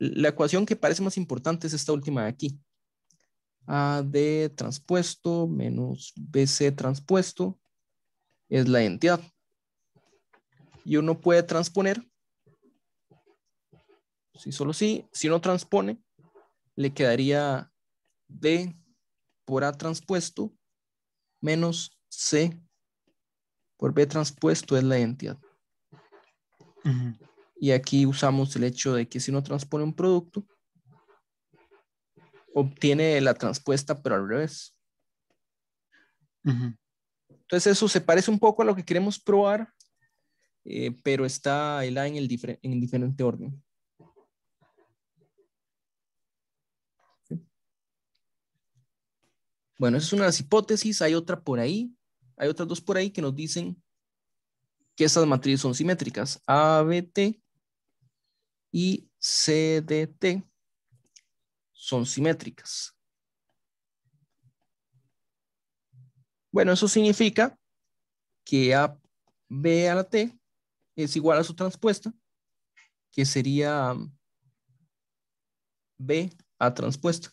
La ecuación que parece más importante es esta última de aquí. AD transpuesto menos BC transpuesto es la entidad. Y uno puede transponer, si solo sí, si no transpone, le quedaría D por A transpuesto menos C por B transpuesto es la identidad. Ajá. Y aquí usamos el hecho de que si uno transpone un producto, obtiene la transpuesta, pero al revés. Entonces eso se parece un poco a lo que queremos probar, eh, pero está el A en, el en diferente orden. Bueno, esa es una de las hipótesis. Hay otra por ahí. Hay otras dos por ahí que nos dicen que esas matrices son simétricas. A, B, T y CDT son simétricas. Bueno, eso significa que B a la T es igual a su transpuesta, que sería um, B a transpuesta.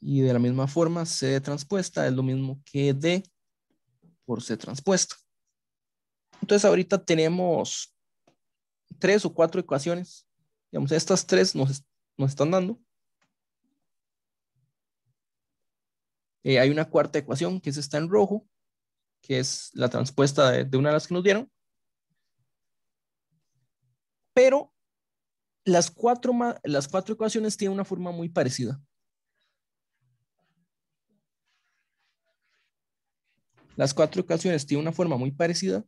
Y de la misma forma, C transpuesta es lo mismo que D por C transpuesta. Entonces ahorita tenemos tres o cuatro ecuaciones. Digamos, estas tres nos, están dando. Eh, hay una cuarta ecuación que es esta en rojo, que es la transpuesta de, una de las que nos dieron. Pero las cuatro, las cuatro ecuaciones tienen una forma muy parecida. Las cuatro ecuaciones tienen una forma muy parecida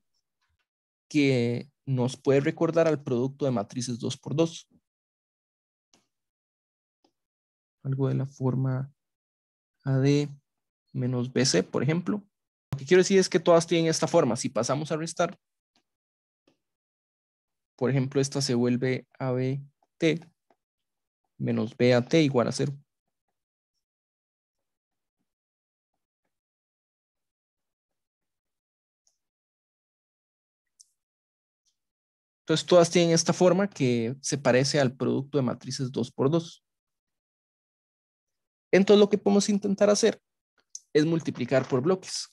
que nos puede recordar al producto de matrices 2 por 2 Algo de la forma AD menos BC, por ejemplo. Lo que quiero decir es que todas tienen esta forma. Si pasamos a restar, por ejemplo, esta se vuelve ABT menos BAT igual a 0. Entonces todas tienen esta forma que se parece al producto de matrices 2 por 2 Entonces lo que podemos intentar hacer es multiplicar por bloques.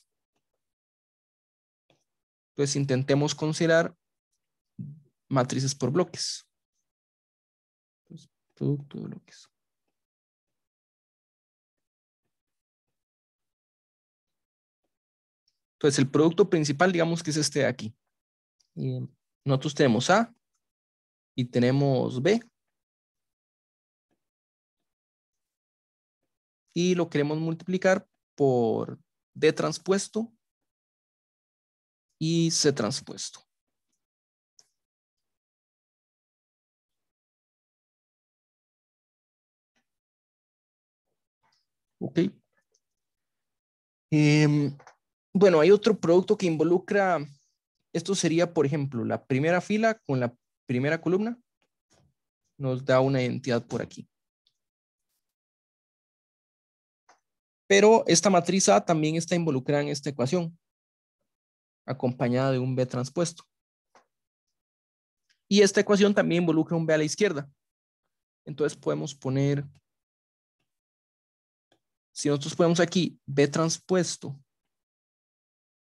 Entonces intentemos considerar matrices por bloques. Entonces, producto de bloques. Entonces el producto principal digamos que es este de aquí. Nosotros tenemos A y tenemos B. Y lo queremos multiplicar por D transpuesto y C transpuesto. Ok. Em, bueno, hay otro producto que involucra esto sería, por ejemplo, la primera fila con la primera columna nos da una identidad por aquí. Pero esta matriz A también está involucrada en esta ecuación, acompañada de un B transpuesto. Y esta ecuación también involucra un B a la izquierda. Entonces podemos poner, si nosotros ponemos aquí B transpuesto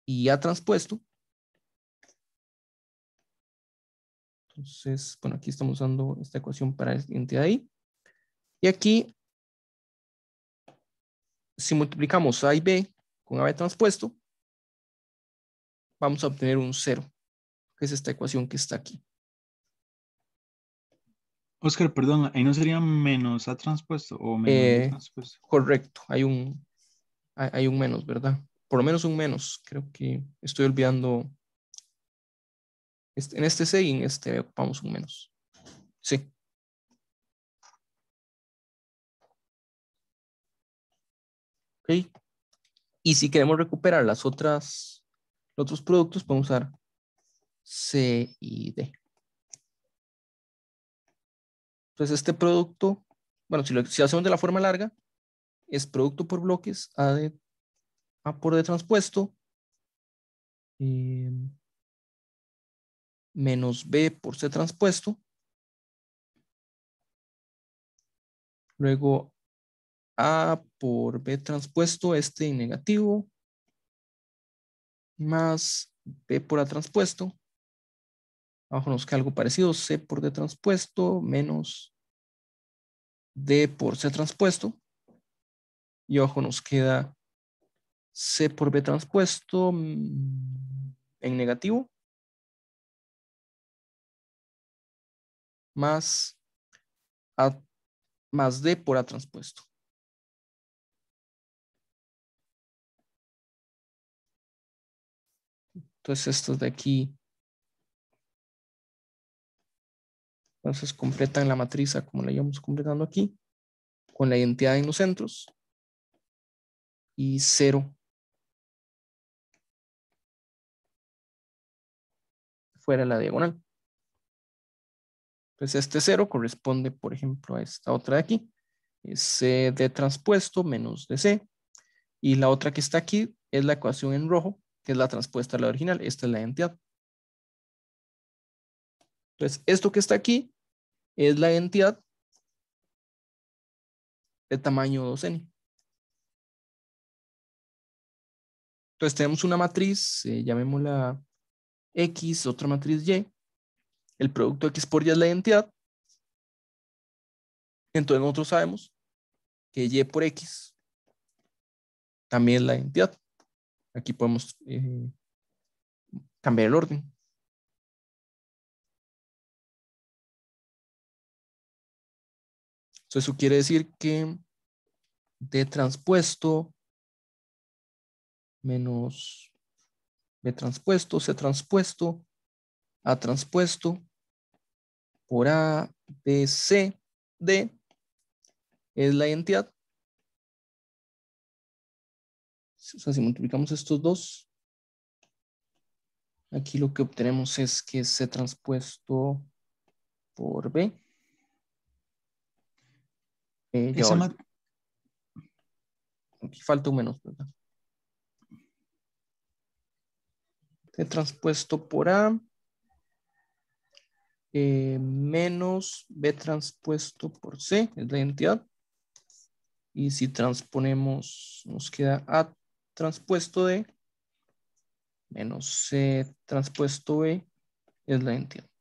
y A transpuesto, Entonces, bueno, aquí estamos usando esta ecuación para la de ahí. Y aquí, si multiplicamos A y B con B transpuesto, vamos a obtener un cero, que es esta ecuación que está aquí. Oscar, perdón, ahí no sería menos A transpuesto o menos A eh, transpuesto. Correcto, hay un, hay un menos, ¿verdad? Por lo menos un menos. Creo que estoy olvidando este, en este C y en este ocupamos un menos. Sí. Ok. Y si queremos recuperar las otras, los otros productos, podemos usar C y D. Entonces este producto, bueno, si lo hacemos de la forma larga, es producto por bloques A, de, A por D transpuesto. Eh, menos B por C transpuesto. Luego A por B transpuesto, este en negativo, más B por A transpuesto. Abajo nos queda algo parecido, C por D transpuesto menos D por C transpuesto. Y abajo nos queda C por B transpuesto mm, en negativo más, más D por A transpuesto. Entonces estos de aquí. Entonces completan la matriz como la llevamos completando aquí. Con la identidad en los centros. Y cero. Fuera la diagonal. Entonces pues, este 0 corresponde, por ejemplo, a esta otra de aquí. Es C de transpuesto menos de C. Y la otra que está aquí es la ecuación en rojo, que es la transpuesta a la original. Esta es la entidad. Entonces, esto que está aquí es la entidad de tamaño 2n. Entonces, tenemos una matriz, eh, llamémosla X, otra matriz Y, el producto X por Y es la identidad. Entonces nosotros sabemos que Y por X también es la identidad. Aquí podemos eh, cambiar el orden. Entonces eso quiere decir que D transpuesto menos B transpuesto, C transpuesto, A transpuesto por A, B, C, D es la identidad. O sea, si multiplicamos estos dos, aquí lo que obtenemos es que C transpuesto por B. Eh, aquí falta un menos, ¿verdad? C transpuesto por A eh, menos B transpuesto por C, es la identidad. Y si transponemos, nos queda A transpuesto de menos C transpuesto B, es la identidad.